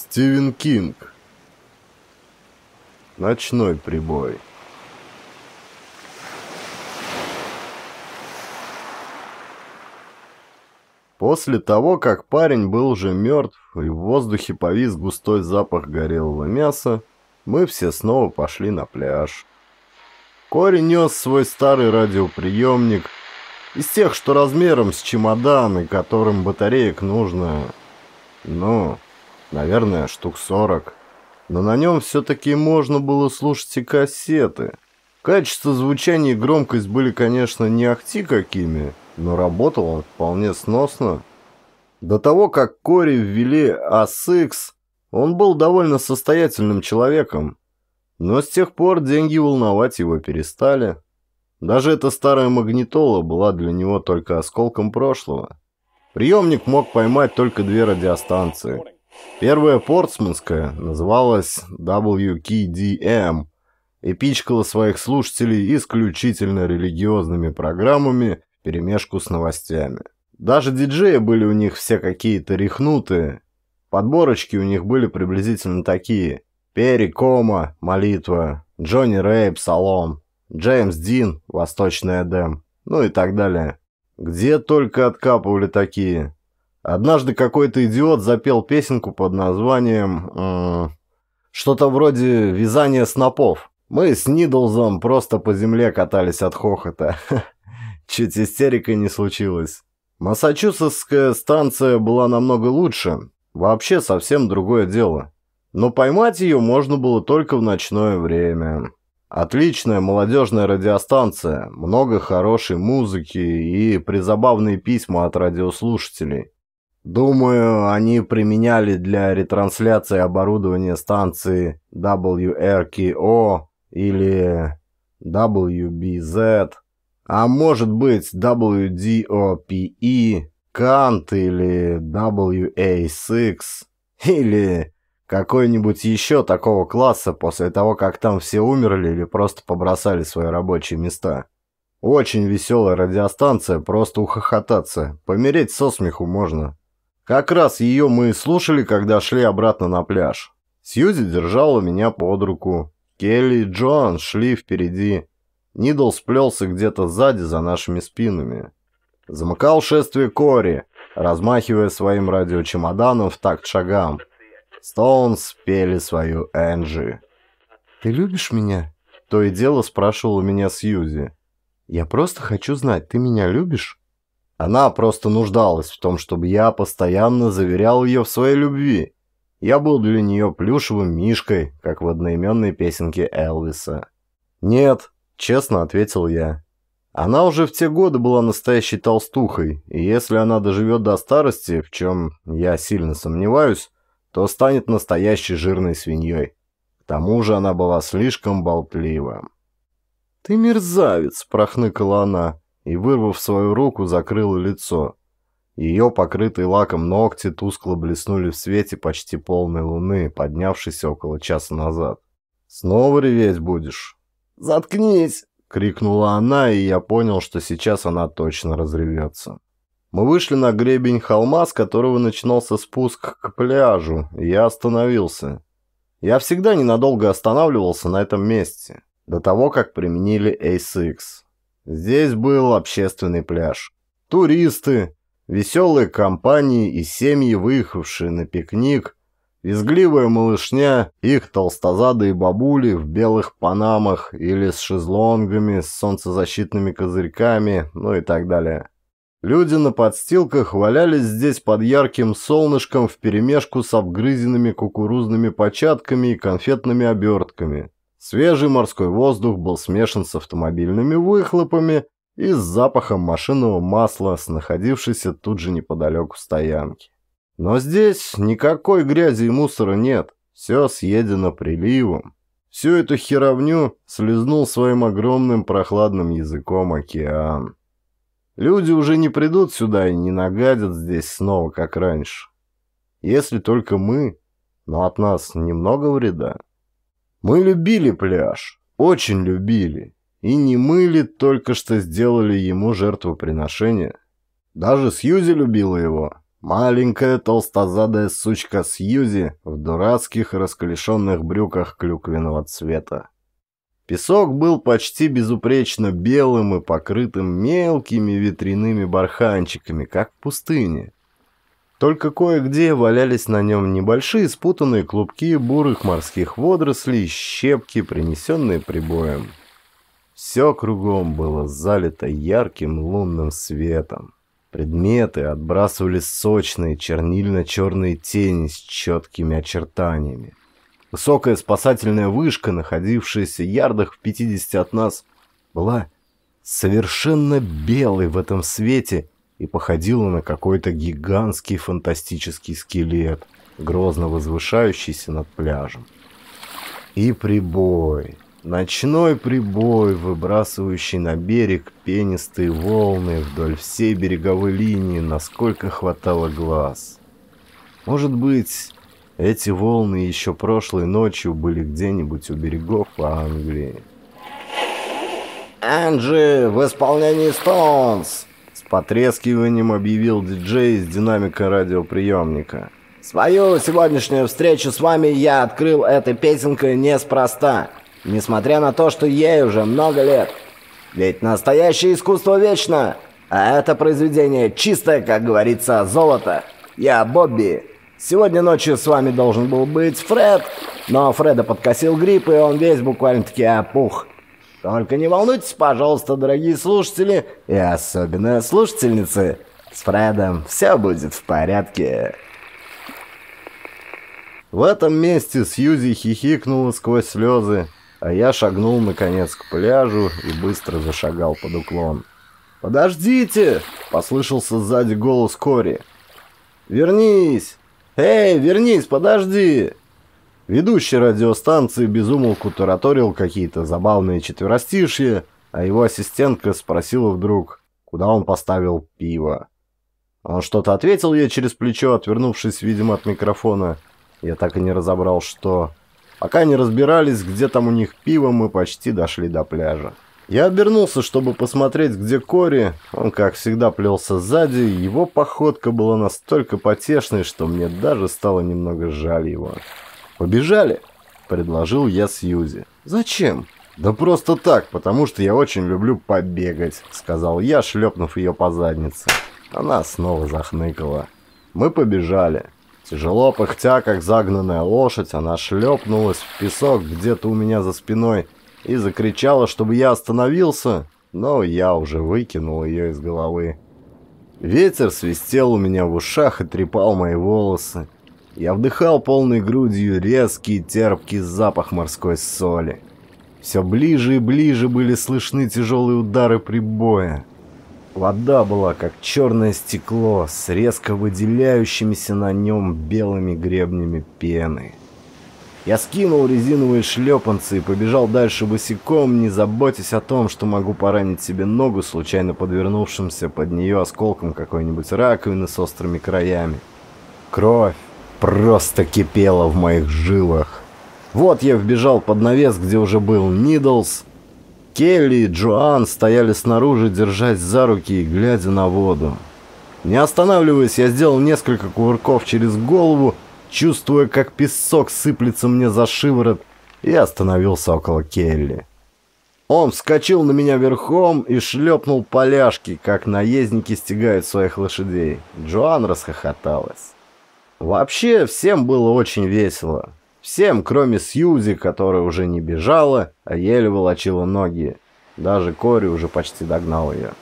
Стивен Кинг. Ночной прибой. После того, как парень был уже мертв и в воздухе повис густой запах горелого мяса, мы все снова пошли на пляж. Кори нес свой старый радиоприемник, из тех, что размером с чемодан и которым батареек нужно, ну, наверное, штук сорок. Но на нем все-таки можно было слушать и кассеты. Качество звучания и громкость были, конечно, не ахти какими, но работало вполне сносно. До того, как Кори ввели ASX, он был довольно состоятельным человеком. Но с тех пор деньги волновать его перестали. Даже эта старая магнитола была для него только осколком прошлого. Приемник мог поймать только две радиостанции – Первая портсманская называлась WKDM, и пичкала своих слушателей исключительно религиозными программами в перемешку с новостями. Даже диджеи были у них все какие-то рехнутые. Подборочки у них были приблизительно такие. перекома, молитва, Джонни Рэй, псалом, Джеймс Дин, восточный Эдем, ну и так далее. Где только откапывали такие. Однажды какой-то идиот запел песенку под названием э, что-то вроде «Вязание снопов». Мы с Нидлзом просто по земле катались от хохота. Чуть истерика не случилась. Массачусетская станция была намного лучше. Вообще совсем другое дело. Но поймать ее можно было только в ночное время. Отличная молодежная радиостанция, много хорошей музыки и призабавные письма от радиослушателей. Думаю, они применяли для ретрансляции оборудование станции WRKO или WBZ, а может быть WDOPE, Кант или WA6 или какой-нибудь еще такого класса после того, как там все умерли или просто побросали свои рабочие места. Очень веселая радиостанция, просто ухохотаться, помереть со смеху можно. Как раз ее мы и слушали, когда шли обратно на пляж. Сьюзи держала меня под руку. Келли и Джоан шли впереди. Нидл сплелся где-то сзади за нашими спинами. Замыкал шествие Кори, размахивая своим радиочемоданом в такт шагам. Стоунс пели свою Энджи. «Ты любишь меня?» То и дело спрашивал у меня Сьюзи. «Я просто хочу знать, ты меня любишь?» Она просто нуждалась в том, чтобы я постоянно заверял ее в своей любви. Я был для нее плюшевым мишкой, как в одноименной песенке Элвиса. «Нет», — честно ответил я. Она уже в те годы была настоящей толстухой, и если она доживет до старости, в чем я сильно сомневаюсь, то станет настоящей жирной свиньей. К тому же она была слишком болтлива. «Ты мерзавец!» – прохныкала она и, вырвав свою руку, закрыла лицо. Ее покрытые лаком ногти тускло блеснули в свете почти полной луны, поднявшейся около часа назад. «Снова реветь будешь?» «Заткнись!» — крикнула она, и я понял, что сейчас она точно разревется. Мы вышли на гребень холма, с которого начинался спуск к пляжу, и я остановился. Я всегда ненадолго останавливался на этом месте, до того, как применили ASX. Здесь был общественный пляж. Туристы, веселые компании и семьи, выехавшие на пикник, визгливая малышня, их толстозадые бабули в белых панамах или с шезлонгами, с солнцезащитными козырьками, ну и так далее. Люди на подстилках валялись здесь под ярким солнышком вперемешку с обгрызенными кукурузными початками и конфетными обертками – Свежий морской воздух был смешан с автомобильными выхлопами и с запахом машинного масла с находившейся тут же неподалеку стоянки. Но здесь никакой грязи и мусора нет, все съедено приливом. Всю эту херовню слезнул своим огромным прохладным языком океан. Люди уже не придут сюда и не нагадят здесь снова, как раньше. Если только мы, но от нас немного вреда. Мы любили пляж, очень любили, и не мыли только что сделали ему жертвоприношение. Даже Сьюзи любила его. Маленькая толстозадая сучка Сьюзи в дурацких расклешенных брюках клюквенного цвета. Песок был почти безупречно белым и покрытым мелкими ветряными барханчиками, как в пустыне. Только кое-где валялись на нем небольшие спутанные клубки бурых морских водорослей, щепки, принесенные прибоем. Все кругом было залито ярким лунным светом. Предметы отбрасывали сочные чернильно-черные тени с четкими очертаниями. Высокая спасательная вышка, находившаяся ярдах в 50 от нас, была совершенно белой в этом свете – и походила на какой-то гигантский фантастический скелет, грозно возвышающийся над пляжем. И прибой, ночной прибой, выбрасывающий на берег пенистые волны вдоль всей береговой линии, насколько хватало глаз. Может быть, эти волны еще прошлой ночью были где-нибудь у берегов Англии. Анджи в исполнении Стоунс! потрескиванием объявил диджей из динамика радиоприемника. «Свою сегодняшнюю встречу с вами я открыл этой песенкой неспроста, несмотря на то, что ей уже много лет. Ведь настоящее искусство вечно, а это произведение чистое, как говорится, золото. Я Бобби. Сегодня ночью с вами должен был быть Фред, но Фреда подкосил грипп, и он весь буквально-таки опух». Только не волнуйтесь, пожалуйста, дорогие слушатели, и особенно слушательницы. С Фредом все будет в порядке. В этом месте Сьюзи хихикнула сквозь слезы, а я шагнул наконец к пляжу и быстро зашагал под уклон. «Подождите!» — послышался сзади голос Кори. «Вернись! Эй, вернись, подожди!» Ведущий радиостанции безумолку тараторил какие-то забавные четверостишья, а его ассистентка спросила вдруг, куда он поставил пиво. Он что-то ответил ей через плечо, отвернувшись, видимо, от микрофона. Я так и не разобрал, что... Пока не разбирались, где там у них пиво, мы почти дошли до пляжа. Я обернулся, чтобы посмотреть, где Кори. Он, как всегда, плелся сзади, его походка была настолько потешной, что мне даже стало немного жаль его. «Побежали!» – предложил я Сьюзи. «Зачем?» «Да просто так, потому что я очень люблю побегать», – сказал я, шлепнув ее по заднице. Она снова захныкала. Мы побежали. Тяжело пыхтя, как загнанная лошадь, она шлепнулась в песок где-то у меня за спиной и закричала, чтобы я остановился, но я уже выкинул ее из головы. Ветер свистел у меня в ушах и трепал мои волосы. Я вдыхал полной грудью резкий терпкий запах морской соли. Все ближе и ближе были слышны тяжелые удары прибоя. Вода была как черное стекло с резко выделяющимися на нем белыми гребнями пены. Я скинул резиновые шлепанцы и побежал дальше босиком, не заботясь о том, что могу поранить себе ногу, случайно подвернувшимся под нее осколком какой-нибудь раковины с острыми краями. Кровь, просто кипело в моих жилах. Вот я вбежал под навес, где уже был Нидлс. Келли и Джоан стояли снаружи, держась за руки и глядя на воду. Не останавливаясь, я сделал несколько кувырков через голову, чувствуя, как песок сыплется мне за шиворот, и остановился около Келли. Он вскочил на меня верхом и шлепнул поляшки, как наездники стегают своих лошадей. Джоан расхохоталась. Вообще, всем было очень весело. Всем, кроме Сьюзи, которая уже не бежала, а еле волочила ноги. Даже Кори уже почти догнал ее.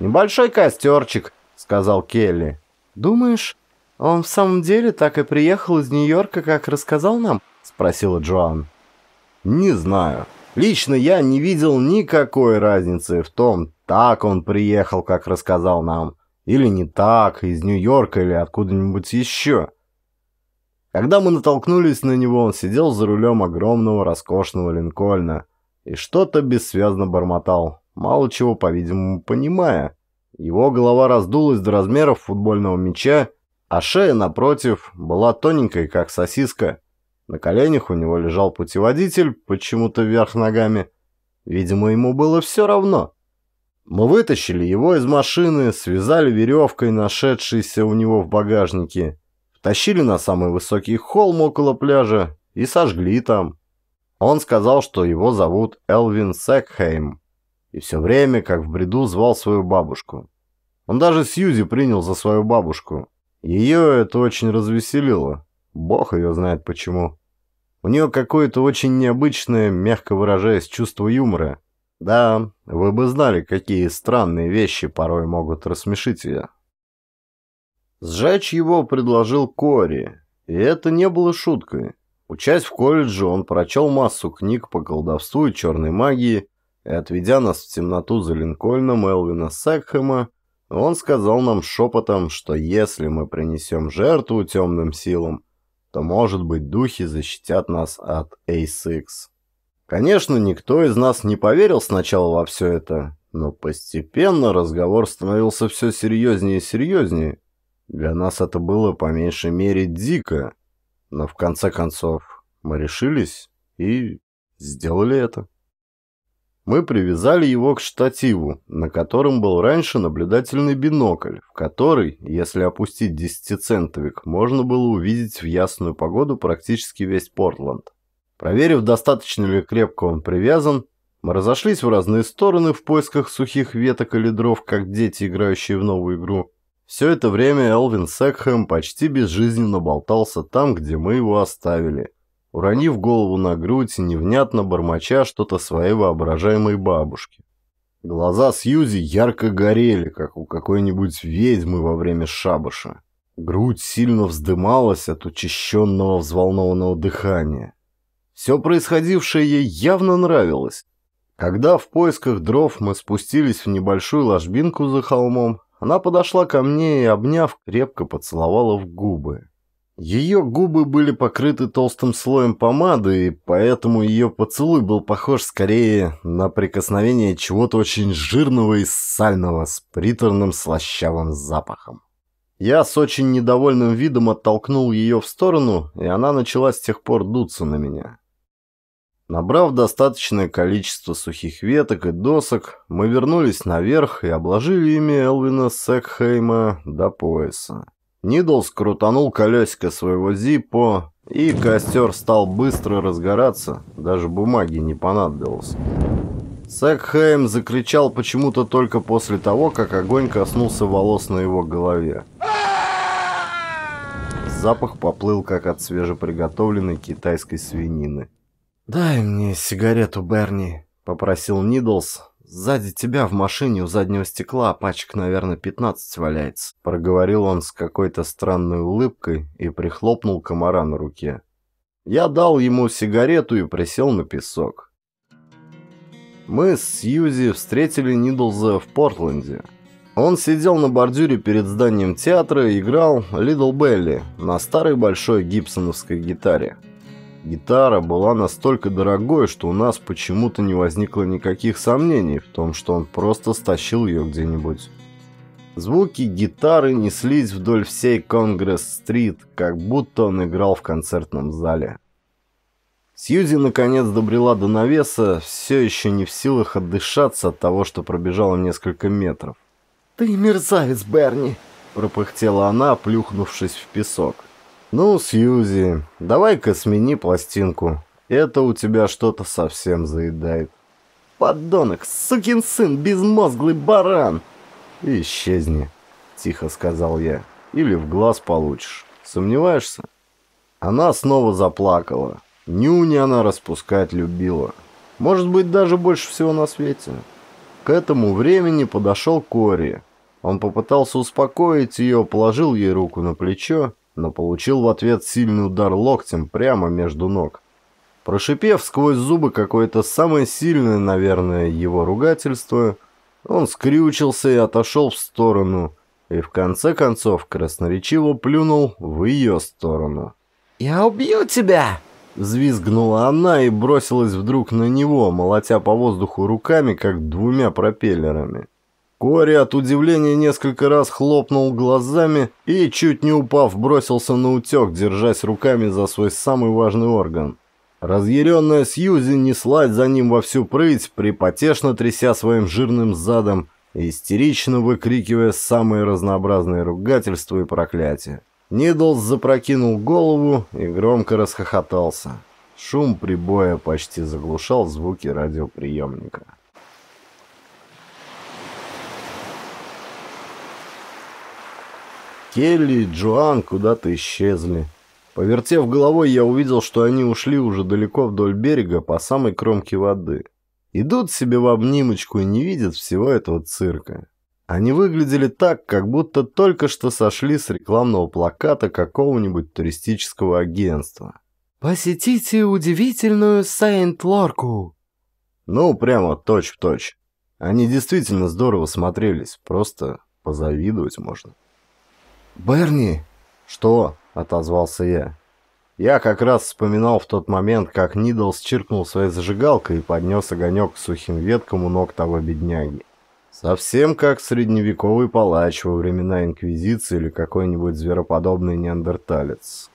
«Небольшой костерчик», — сказал Келли. «Думаешь, он в самом деле так и приехал из Нью-Йорка, как рассказал нам?» — спросила Джоан. «Не знаю. Лично я не видел никакой разницы в том, так он приехал, как рассказал нам, или не так, из Нью-Йорка или откуда-нибудь еще. Когда мы натолкнулись на него, он сидел за рулем огромного роскошного Линкольна и что-то бессвязно бормотал, мало чего, по-видимому, понимая. Его голова раздулась до размеров футбольного мяча, а шея, напротив, была тоненькой, как сосиска. На коленях у него лежал путеводитель, почему-то вверх ногами. Видимо, ему было все равно. Мы вытащили его из машины, связали веревкой, нашедшейся у него в багажнике, втащили на самый высокий холм около пляжа и сожгли там. Он сказал, что его зовут Элвин Секхейм, и все время, как в бреду, звал свою бабушку. Он даже Сьюзи принял за свою бабушку. Ее это очень развеселило. Бог ее знает почему. У нее какое-то очень необычное, мягко выражаясь, чувство юмора – да, вы бы знали, какие странные вещи порой могут рассмешить ее. Сжечь его предложил Кори, и это не было шуткой. Учась в колледже, он прочел массу книг по колдовству и черной магии, и, отведя нас в темноту за Линкольном Элвина Секхэма, он сказал нам шепотом, что если мы принесем жертву темным силам, то, может быть, духи защитят нас от A6. Конечно, никто из нас не поверил сначала во все это, но постепенно разговор становился все серьезнее и серьезнее. Для нас это было по меньшей мере дико, но в конце концов мы решились и сделали это. Мы привязали его к штативу, на котором был раньше наблюдательный бинокль, в который, если опустить десятицентовик, можно было увидеть в ясную погоду практически весь Портланд. Проверив, достаточно ли крепко он привязан, мы разошлись в разные стороны в поисках сухих веток или дров, как дети, играющие в новую игру. Все это время Элвин Секхэм почти безжизненно болтался там, где мы его оставили, уронив голову на грудь и невнятно бормоча что-то своей воображаемой бабушке. Глаза Сьюзи ярко горели, как у какой-нибудь ведьмы во время шабаша. Грудь сильно вздымалась от учащенного взволнованного дыхания. Все происходившее ей явно нравилось. Когда в поисках дров мы спустились в небольшую ложбинку за холмом, она подошла ко мне и, обняв, крепко поцеловала в губы. Ее губы были покрыты толстым слоем помады, и поэтому ее поцелуй был похож скорее на прикосновение чего-то очень жирного и сального с приторным слащавым запахом. Я с очень недовольным видом оттолкнул ее в сторону, и она начала с тех пор дуться на меня. Набрав достаточное количество сухих веток и досок, мы вернулись наверх и обложили ими Элвина Секхейма до пояса. Нидлс крутанул колесико своего зиппо, и костер стал быстро разгораться, даже бумаги не понадобилось. Секхейм закричал почему-то только после того, как огонь коснулся волос на его голове. Запах поплыл, как от свежеприготовленной китайской свинины. «Дай мне сигарету, Берни», — попросил Нидлс. «Сзади тебя в машине у заднего стекла а пачек, наверное, пятнадцать валяется», — проговорил он с какой-то странной улыбкой и прихлопнул комара на руке. Я дал ему сигарету и присел на песок. Мы с Сьюзи встретили Нидлза в Портленде. Он сидел на бордюре перед зданием театра и играл «Лидл Белли» на старой большой гибсоновской гитаре. Гитара была настолько дорогой, что у нас почему-то не возникло никаких сомнений в том, что он просто стащил ее где-нибудь. Звуки гитары неслись вдоль всей Конгресс-стрит, как будто он играл в концертном зале. Сьюзи наконец добрела до навеса, все еще не в силах отдышаться от того, что пробежала несколько метров. «Ты мерзавец, Берни!» – пропыхтела она, плюхнувшись в песок. «Ну, Сьюзи, давай-ка смени пластинку. Это у тебя что-то совсем заедает». «Подонок, сукин сын, безмозглый баран!» «Исчезни», — тихо сказал я. «Или в глаз получишь. Сомневаешься?» Она снова заплакала. Нюни она распускать любила. Может быть, даже больше всего на свете. К этому времени подошел Кори. Он попытался успокоить ее, положил ей руку на плечо но получил в ответ сильный удар локтем прямо между ног. Прошипев сквозь зубы какое-то самое сильное, наверное, его ругательство, он скрючился и отошел в сторону, и в конце концов красноречиво плюнул в ее сторону. «Я убью тебя!» Звизгнула она и бросилась вдруг на него, молотя по воздуху руками, как двумя пропеллерами. Кори от удивления несколько раз хлопнул глазами и, чуть не упав, бросился на утек, держась руками за свой самый важный орган. Разъяренная Сьюзи неслась за ним во всю прыть, припотешно тряся своим жирным задом и истерично выкрикивая самые разнообразные ругательства и проклятия. Нидлс запрокинул голову и громко расхохотался. Шум прибоя почти заглушал звуки радиоприемника. Келли и Джоан куда-то исчезли. Повертев головой, я увидел, что они ушли уже далеко вдоль берега по самой кромке воды. Идут себе в обнимочку и не видят всего этого цирка. Они выглядели так, как будто только что сошли с рекламного плаката какого-нибудь туристического агентства. «Посетите удивительную Сейнт-Лорку!» Ну, прямо точь-в-точь. -точь. Они действительно здорово смотрелись, просто позавидовать можно. «Берни!» «Что?» — отозвался я. Я как раз вспоминал в тот момент, как Нидл счиркнул своей зажигалкой и поднес огонек к сухим веткам у ног того бедняги. Совсем как средневековый палач во времена Инквизиции или какой-нибудь звероподобный неандерталец.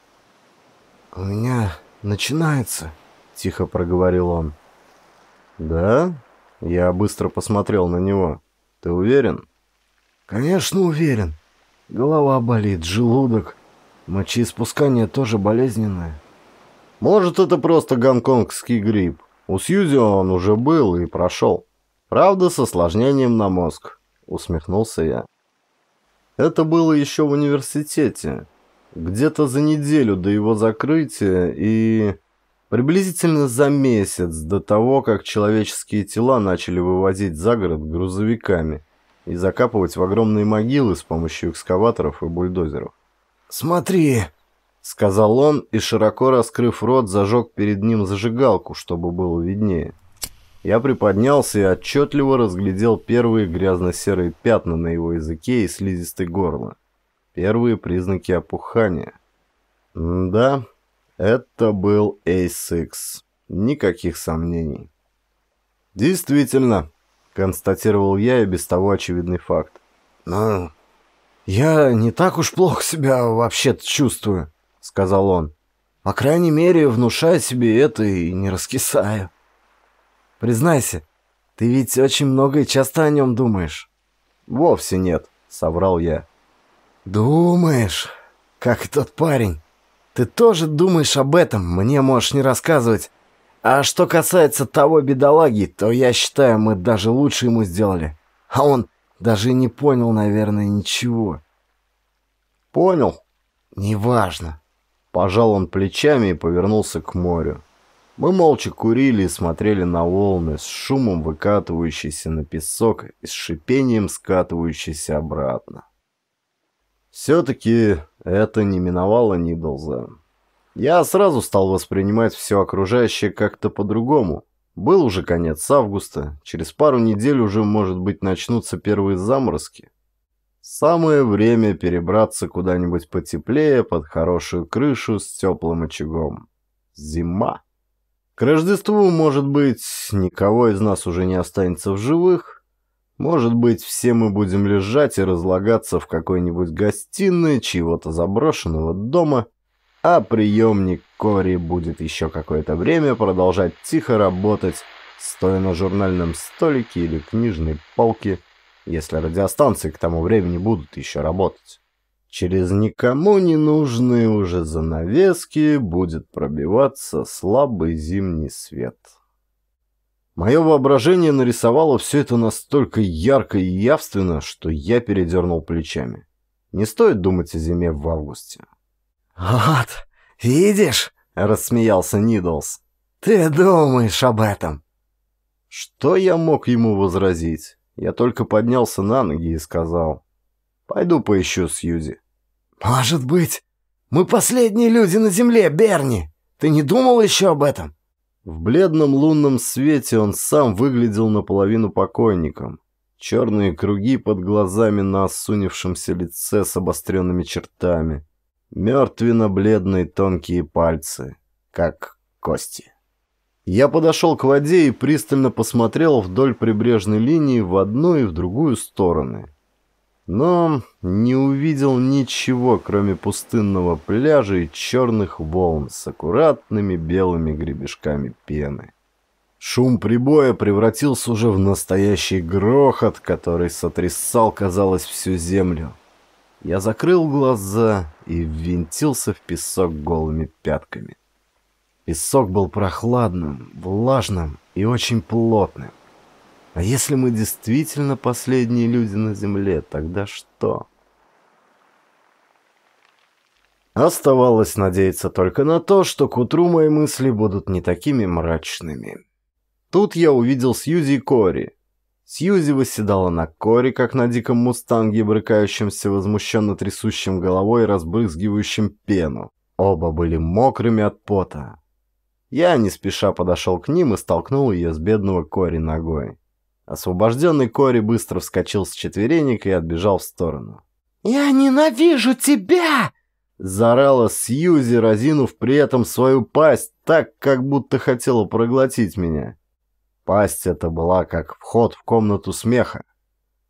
«У меня начинается», — тихо проговорил он. «Да?» Я быстро посмотрел на него. «Ты уверен?» «Конечно уверен», Голова болит, желудок. Мочеиспускание тоже болезненное. Может, это просто гонконгский грипп. У Сьюзи он уже был и прошел. Правда, с осложнением на мозг. Усмехнулся я. Это было еще в университете. Где-то за неделю до его закрытия и... Приблизительно за месяц до того, как человеческие тела начали вывозить за город грузовиками и закапывать в огромные могилы с помощью экскаваторов и бульдозеров. «Смотри!» — сказал он и, широко раскрыв рот, зажег перед ним зажигалку, чтобы было виднее. Я приподнялся и отчетливо разглядел первые грязно-серые пятна на его языке и слизистой горло. Первые признаки опухания. да, это был Ace X. Никаких сомнений. «Действительно», констатировал я и без того очевидный факт. Ну, я не так уж плохо себя вообще то чувствую», — сказал он. «По крайней мере, внушаю себе это и не раскисаю». «Признайся, ты ведь очень много и часто о нем думаешь». «Вовсе нет», — соврал я. «Думаешь? Как этот парень. Ты тоже думаешь об этом, мне можешь не рассказывать». А что касается того бедолаги, то я считаю, мы даже лучше ему сделали. А он даже не понял, наверное, ничего. Понял? Неважно. Пожал он плечами и повернулся к морю. Мы молча курили и смотрели на волны с шумом выкатывающиеся на песок и с шипением скатывающиеся обратно. Все-таки это не миновало Нидлза. Я сразу стал воспринимать все окружающее как-то по-другому. Был уже конец августа, через пару недель уже, может быть, начнутся первые заморозки. Самое время перебраться куда-нибудь потеплее, под хорошую крышу с теплым очагом. Зима. К Рождеству, может быть, никого из нас уже не останется в живых. Может быть, все мы будем лежать и разлагаться в какой-нибудь гостиной чьего-то заброшенного дома – а приемник Кори будет еще какое-то время продолжать тихо работать, стоя на журнальном столике или книжной полке, если радиостанции к тому времени будут еще работать. Через никому не нужные уже занавески будет пробиваться слабый зимний свет. Мое воображение нарисовало все это настолько ярко и явственно, что я передернул плечами. Не стоит думать о зиме в августе. «Вот, видишь?» — рассмеялся Нидлс. «Ты думаешь об этом?» Что я мог ему возразить? Я только поднялся на ноги и сказал. «Пойду поищу Сьюзи». «Может быть. Мы последние люди на земле, Берни. Ты не думал еще об этом?» В бледном лунном свете он сам выглядел наполовину покойником. Черные круги под глазами на осунившемся лице с обостренными чертами. Мертвенно-бледные тонкие пальцы, как кости. Я подошел к воде и пристально посмотрел вдоль прибрежной линии в одну и в другую стороны. Но не увидел ничего, кроме пустынного пляжа и черных волн с аккуратными белыми гребешками пены. Шум прибоя превратился уже в настоящий грохот, который сотрясал, казалось, всю землю. Я закрыл глаза и ввинтился в песок голыми пятками. Песок был прохладным, влажным и очень плотным. А если мы действительно последние люди на земле, тогда что? Оставалось надеяться только на то, что к утру мои мысли будут не такими мрачными. Тут я увидел Сьюзи и Кори, Сьюзи восседала на коре, как на диком мустанге, брыкающемся возмущенно трясущим головой и разбрызгивающим пену. Оба были мокрыми от пота. Я не спеша подошел к ним и столкнул ее с бедного Кори ногой. Освобожденный Кори быстро вскочил с четверенек и отбежал в сторону. «Я ненавижу тебя!» Зарала Сьюзи, разинув при этом свою пасть, так, как будто хотела проглотить меня. Пасть эта была как вход в комнату смеха.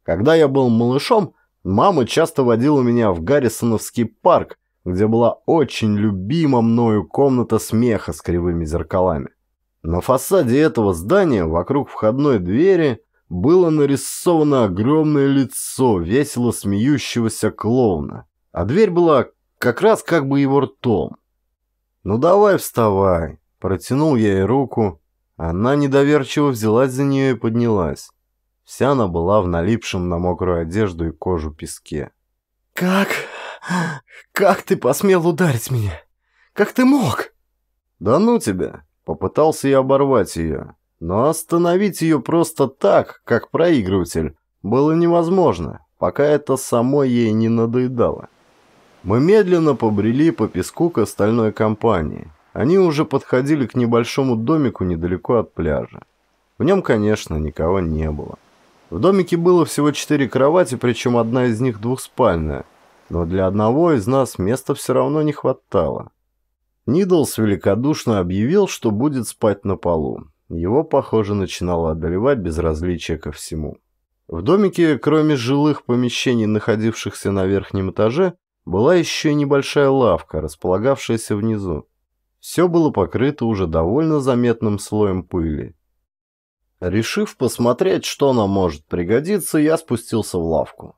Когда я был малышом, мама часто водила меня в Гаррисоновский парк, где была очень любима мною комната смеха с кривыми зеркалами. На фасаде этого здания, вокруг входной двери, было нарисовано огромное лицо весело смеющегося клоуна, а дверь была как раз как бы его ртом. «Ну давай вставай», — протянул я ей руку, она недоверчиво взялась за нее и поднялась. Вся она была в налипшем на мокрую одежду и кожу песке. «Как? Как ты посмел ударить меня? Как ты мог?» «Да ну тебя!» Попытался я оборвать ее, но остановить ее просто так, как проигрыватель, было невозможно, пока это само ей не надоедало. Мы медленно побрели по песку к остальной компании. Они уже подходили к небольшому домику недалеко от пляжа. В нем, конечно, никого не было. В домике было всего четыре кровати, причем одна из них двухспальная, но для одного из нас места все равно не хватало. Нидлс великодушно объявил, что будет спать на полу. Его, похоже, начинало одолевать безразличие ко всему. В домике, кроме жилых помещений, находившихся на верхнем этаже, была еще и небольшая лавка, располагавшаяся внизу все было покрыто уже довольно заметным слоем пыли. Решив посмотреть, что нам может пригодиться, я спустился в лавку.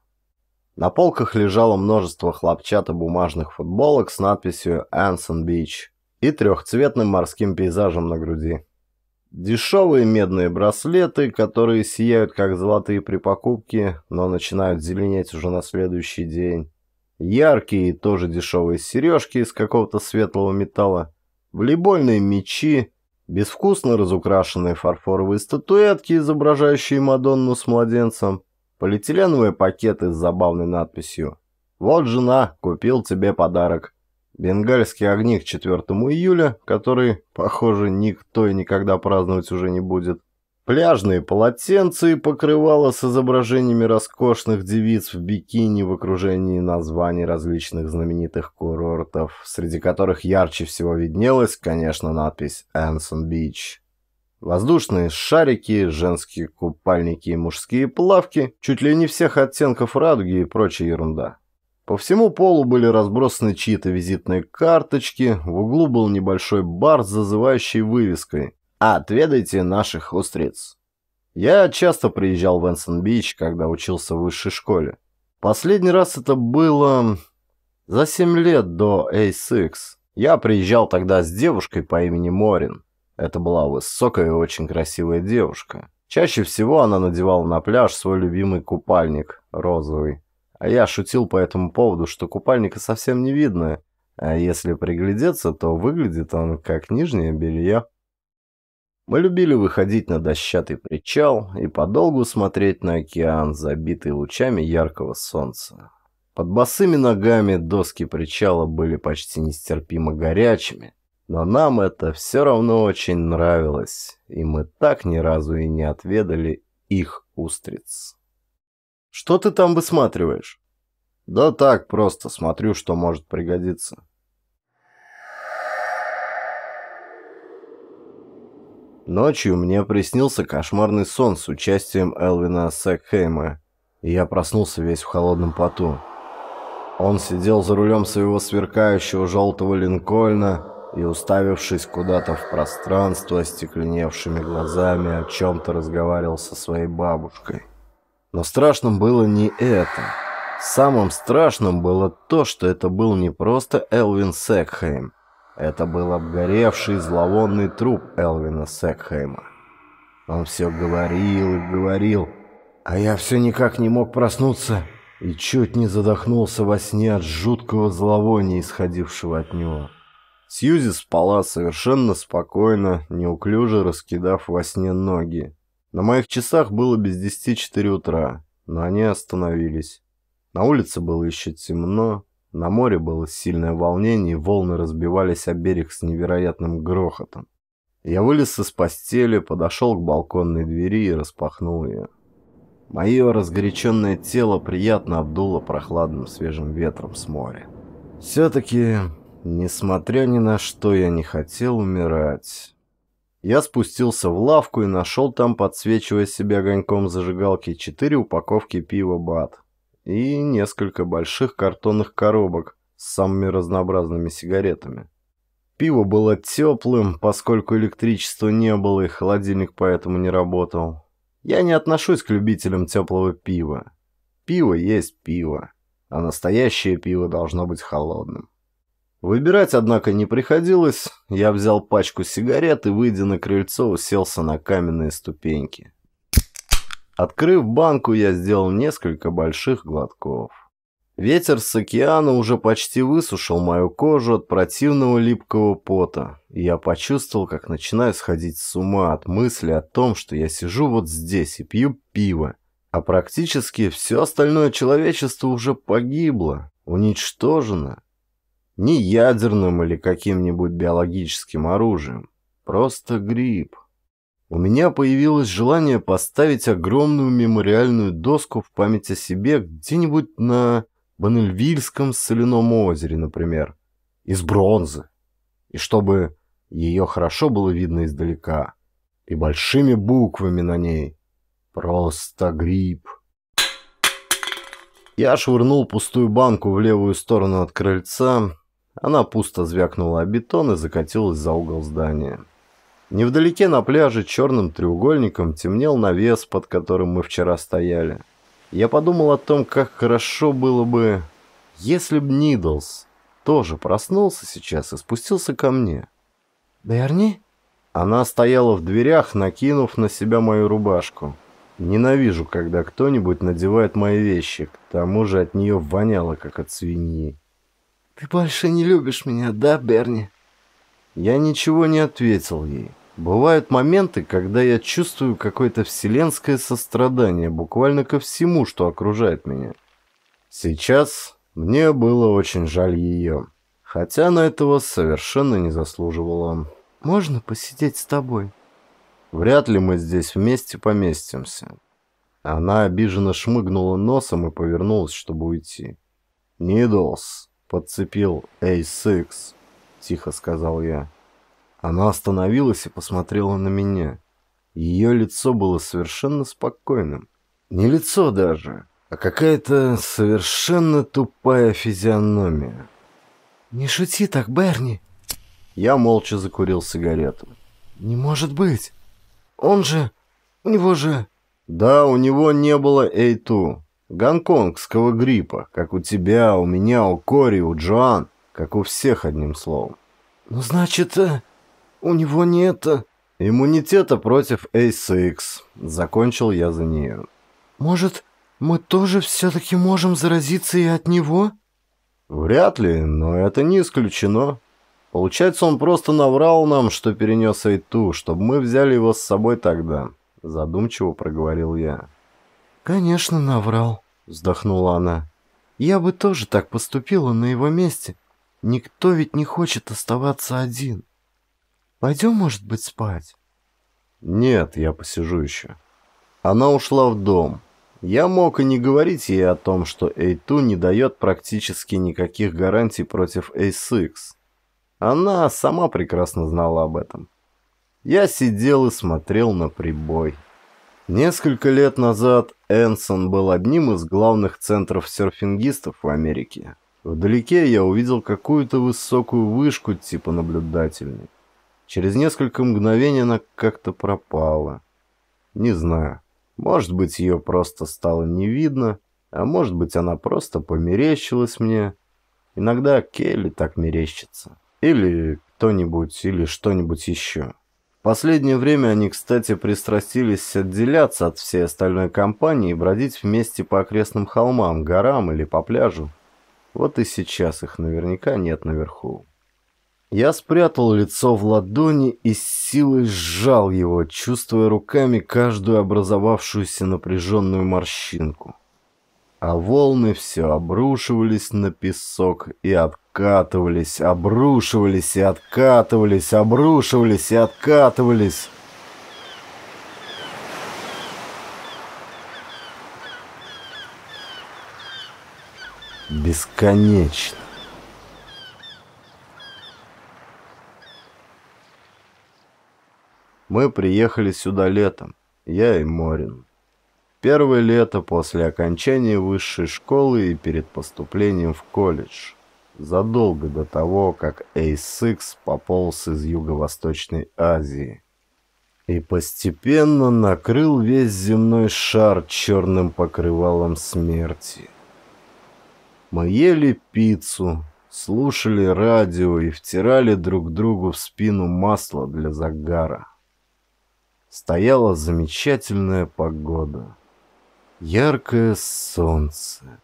На полках лежало множество хлопчатобумажных футболок с надписью «Ансон Бич» и трехцветным морским пейзажем на груди. Дешевые медные браслеты, которые сияют как золотые при покупке, но начинают зеленеть уже на следующий день. Яркие и тоже дешевые сережки из какого-то светлого металла волейбольные мячи, безвкусно разукрашенные фарфоровые статуэтки, изображающие Мадонну с младенцем, полиэтиленовые пакеты с забавной надписью «Вот жена, купил тебе подарок». Бенгальский огни к 4 июля, который, похоже, никто и никогда праздновать уже не будет. Пляжные полотенца и покрывала с изображениями роскошных девиц в бикини в окружении названий различных знаменитых курортов, среди которых ярче всего виднелась, конечно, надпись «Энсон Бич». Воздушные шарики, женские купальники и мужские плавки, чуть ли не всех оттенков радуги и прочая ерунда. По всему полу были разбросаны чьи-то визитные карточки, в углу был небольшой бар с зазывающей вывеской Отведайте наших устриц. Я часто приезжал в Энсон-Бич, когда учился в высшей школе. Последний раз это было за 7 лет до A6. Я приезжал тогда с девушкой по имени Морин. Это была высокая и очень красивая девушка. Чаще всего она надевала на пляж свой любимый купальник, розовый. А я шутил по этому поводу, что купальника совсем не видно, а если приглядеться, то выглядит он как нижнее белье. Мы любили выходить на дощатый причал и подолгу смотреть на океан, забитый лучами яркого солнца. Под босыми ногами доски причала были почти нестерпимо горячими, но нам это все равно очень нравилось, и мы так ни разу и не отведали их устриц. «Что ты там высматриваешь?» «Да так, просто смотрю, что может пригодиться». Ночью мне приснился кошмарный сон с участием Элвина Секхейма, и я проснулся весь в холодном поту. Он сидел за рулем своего сверкающего желтого линкольна и, уставившись куда-то в пространство, стекленевшими глазами о чем-то разговаривал со своей бабушкой. Но страшным было не это. Самым страшным было то, что это был не просто Элвин Секхейм, это был обгоревший зловонный труп Элвина Секхейма. Он все говорил и говорил, а я все никак не мог проснуться и чуть не задохнулся во сне от жуткого зловония, исходившего от него. Сьюзи спала совершенно спокойно, неуклюже раскидав во сне ноги. На моих часах было без десяти четыре утра, но они остановились. На улице было еще темно, на море было сильное волнение, и волны разбивались о берег с невероятным грохотом. Я вылез из постели, подошел к балконной двери и распахнул ее. Мое разгоряченное тело приятно обдуло прохладным свежим ветром с моря. Все-таки, несмотря ни на что, я не хотел умирать. Я спустился в лавку и нашел там, подсвечивая себя огоньком зажигалки, четыре упаковки пива «Бат» и несколько больших картонных коробок с самыми разнообразными сигаретами. Пиво было теплым, поскольку электричества не было и холодильник поэтому не работал. Я не отношусь к любителям теплого пива. Пиво есть пиво, а настоящее пиво должно быть холодным. Выбирать, однако, не приходилось. Я взял пачку сигарет и, выйдя на крыльцо, уселся на каменные ступеньки. Открыв банку, я сделал несколько больших глотков. Ветер с океана уже почти высушил мою кожу от противного липкого пота. И я почувствовал, как начинаю сходить с ума от мысли о том, что я сижу вот здесь и пью пиво. А практически все остальное человечество уже погибло, уничтожено. Не ядерным или каким-нибудь биологическим оружием. Просто грипп. У меня появилось желание поставить огромную мемориальную доску в память о себе где-нибудь на Банельвильском соляном озере, например, из бронзы, и чтобы ее хорошо было видно издалека, и большими буквами на ней. Просто гриб. Я швырнул пустую банку в левую сторону от крыльца, она пусто звякнула о бетон и закатилась за угол здания. Невдалеке на пляже черным треугольником темнел навес, под которым мы вчера стояли. Я подумал о том, как хорошо было бы, если б Нидлс тоже проснулся сейчас и спустился ко мне. «Берни?» Она стояла в дверях, накинув на себя мою рубашку. Ненавижу, когда кто-нибудь надевает мои вещи, к тому же от нее воняло, как от свиньи. «Ты больше не любишь меня, да, Берни?» Я ничего не ответил ей. Бывают моменты, когда я чувствую какое-то вселенское сострадание буквально ко всему, что окружает меня. Сейчас мне было очень жаль ее, хотя на этого совершенно не заслуживала. «Можно посидеть с тобой?» «Вряд ли мы здесь вместе поместимся». Она обиженно шмыгнула носом и повернулась, чтобы уйти. «Нидлс», — подцепил «Эй-Сикс» тихо сказал я. Она остановилась и посмотрела на меня. Ее лицо было совершенно спокойным. Не лицо даже, а какая-то совершенно тупая физиономия. «Не шути так, Берни!» Я молча закурил сигарету. «Не может быть! Он же... У него же...» «Да, у него не было Эйту. Гонконгского гриппа, как у тебя, у меня, у Кори, у Джоан. Как у всех, одним словом. «Ну, значит, э, у него нет...» э, «Иммунитета против ACX», — закончил я за нее. «Может, мы тоже все-таки можем заразиться и от него?» «Вряд ли, но это не исключено. Получается, он просто наврал нам, что перенес Эйту, чтобы мы взяли его с собой тогда», — задумчиво проговорил я. «Конечно, наврал», — вздохнула она. «Я бы тоже так поступила на его месте. Никто ведь не хочет оставаться один. Пойдем, может быть, спать? Нет, я посижу еще. Она ушла в дом. Я мог и не говорить ей о том, что A2 не дает практически никаких гарантий против A6. Она сама прекрасно знала об этом. Я сидел и смотрел на прибой. Несколько лет назад Энсон был одним из главных центров серфингистов в Америке. Вдалеке я увидел какую-то высокую вышку типа наблюдательной. Через несколько мгновений она как-то пропала. Не знаю. Может быть, ее просто стало не видно, а может быть, она просто померещилась мне. Иногда Келли так мерещится. Или кто-нибудь, или что-нибудь еще. В последнее время они, кстати, пристрастились отделяться от всей остальной компании и бродить вместе по окрестным холмам, горам или по пляжу. Вот и сейчас их наверняка нет наверху. Я спрятал лицо в ладони и с силой сжал его, чувствуя руками каждую образовавшуюся напряженную морщинку. А волны все обрушивались на песок и откатывались, обрушивались и откатывались, обрушивались и откатывались. бесконечно. Мы приехали сюда летом, я и Морин. Первое лето после окончания высшей школы и перед поступлением в колледж. Задолго до того, как ASX пополз из Юго-Восточной Азии. И постепенно накрыл весь земной шар черным покрывалом смерти. Мы ели пиццу, слушали радио и втирали друг другу в спину масло для загара. Стояла замечательная погода. Яркое солнце,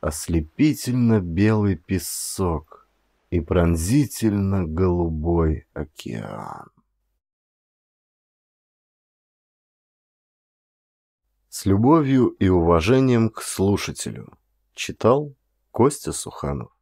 ослепительно белый песок и пронзительно голубой океан. С любовью и уважением к слушателю. Читал Костя Суханов.